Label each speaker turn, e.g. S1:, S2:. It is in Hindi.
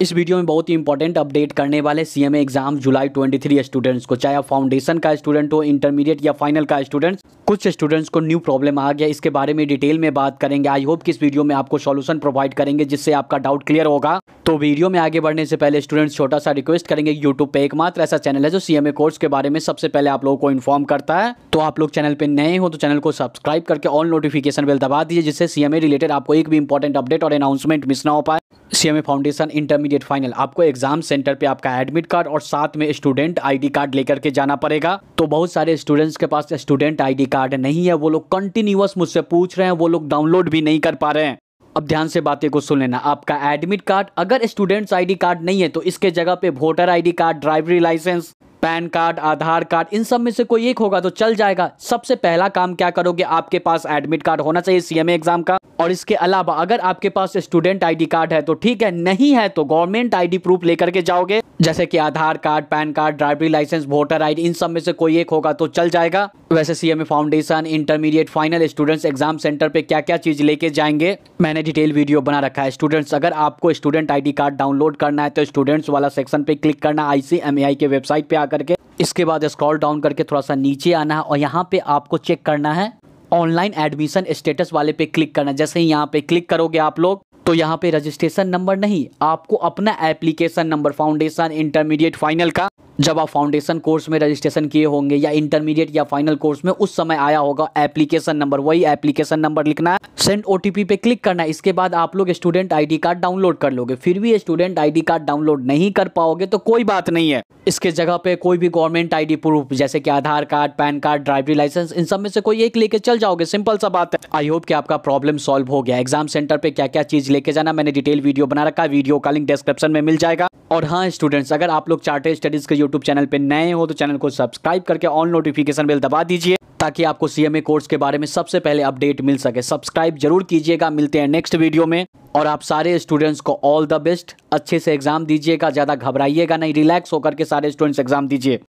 S1: इस वीडियो में बहुत ही इंपॉर्टेंट अपडेट करने वाले सीएमए एग्जाम जुलाई 23 स्टूडेंट्स को चाहे आप फाउंडेशन का स्टूडेंट हो इंटरमीडिएट या फाइनल का स्टूडेंट्स कुछ स्टूडेंट्स को न्यू प्रॉब्लम आ गया इसके बारे में डिटेल में बात करेंगे आई होप कि इस वीडियो में आपको सॉल्यूशन प्रोवाइड करेंगे जिससे आपका डाउट क्लियर होगा तो वीडियो में आगे बढ़ने से पहले स्टूडेंट्स छोटा सा रिक्वेस्ट करेंगे यूट्यूब पे एकमात्र ऐसा चैनल है जो सीएमए कोर्स के बारे में सबसे पहले आप लोगों को इन्फॉर्म करता है तो आप लोग चैनल पे नए हो तो चैनल को सब्सक्राइब करके ऑल नोटिफिकेशन बिल दबा दीजिए जिससे सीएमए रिलेटेड आपको एक भी इंपॉर्टेंट अपडेट और अनाउंसमेंट मिस ना हो पाए सीएमए फाउंडेशन इंटरमीडिएट फाइनल आपको एग्जाम सेंटर पे आपका एडमिट कार्ड और साथ में स्टूडेंट आईडी कार्ड लेकर के जाना पड़ेगा तो बहुत सारे स्टूडेंट्स के पास स्टूडेंट आईडी कार्ड नहीं है वो लोग कंटिन्यूस मुझसे पूछ रहे हैं वो लोग डाउनलोड भी नहीं कर पा रहे हैं अब ध्यान से बातें को सुन लेना आपका एडमिट कार्ड अगर स्टूडेंट्स आईडी कार्ड नहीं है तो इसके जगह पे voter ID card driving licence PAN card Aadhaar card इन सब में से कोई एक होगा तो चल जाएगा सबसे पहला काम क्या करोगे आपके पास एडमिट कार्ड होना चाहिए सीएमए एग्जाम का और इसके अलावा अगर आपके पास स्टूडेंट आईडी कार्ड है तो ठीक है नहीं है तो गवर्नमेंट आईडी प्रूफ लेकर के जाओगे जैसे कि Aadhaar card PAN card driving licence voter ID इन सब में से कोई एक होगा तो चल जाएगा वैसे CMA foundation intermediate final students exam centre पे क्या क्या चीज लेके जाएंगे मैंने डिटेल वीडियो बना रखा है स्टूडेंट्स अगर आपको स्टूडेंट आई कार्ड डाउनलोड करना है तो स्टूडेंट्स वाला सेक्शन पे क्लिक करना आईसीएमएआई के वेबसाइट पे आकर के इसके बाद स्क्रॉल डाउन करके थोड़ा सा नीचे आना है और यहाँ पे आपको चेक करना है ऑनलाइन एडमिशन स्टेटस वाले पे क्लिक करना जैसे ही यहाँ पे क्लिक करोगे आप लोग तो यहाँ पे रजिस्ट्रेशन नंबर नहीं आपको अपना application number foundation intermediate final का जब आप फाउंडेशन कोर्स में रजिस्ट्रेशन किए होंगे या इंटरमीडिएट या फाइनल कोर्स में उस समय आया होगा एप्लीकेशन नंबर वही एप्लीकेशन नंबर लिखना है सेंड ओ पे क्लिक करना है इसके बाद आप लोग स्टूडेंट आईडी कार्ड डाउनलोड कर लोगे फिर भी स्टूडेंट आईडी कार्ड डाउनलोड नहीं कर पाओगे तो कोई बात नहीं है इसके जगह पे कोई भी गवर्नमेंट आईडी प्रूफ जैसे कि Aadhaar card PAN card driving licence इन सब में से कोई एक लेके चल जाओगे सिंपल सा बात है आई होप कि आपका प्रॉब्लम सॉल्व हो गया एग्जाम सेंटर पे क्या क्या चीज लेके जाना मैंने डिटेल वीडियो बना रखा है वीडियो का लिंक डिस्क्रिप्शन में मिल जाएगा और हाँ स्टूडेंट्स अगर आप लोग चार्टेड स्टडीज के यूट्यूब चैनल पर नए हो तो चैनल को सब्सक्राइब करके ऑन नोटिफिकेशन बिल दबा दीजिए ताकि आपको सीएमए कोर्स के बारे में सबसे पहले अपडेट मिल सके सब्सक्राइब जरूर कीजिएगा मिलते हैं नेक्स्ट वीडियो में और आप सारे स्टूडेंट्स को ऑल द बेस्ट अच्छे से एग्जाम दीजिएगा ज़्यादा घबराइएगा नहीं रिलैक्स होकर के सारे स्टूडेंट्स एग्जाम दीजिए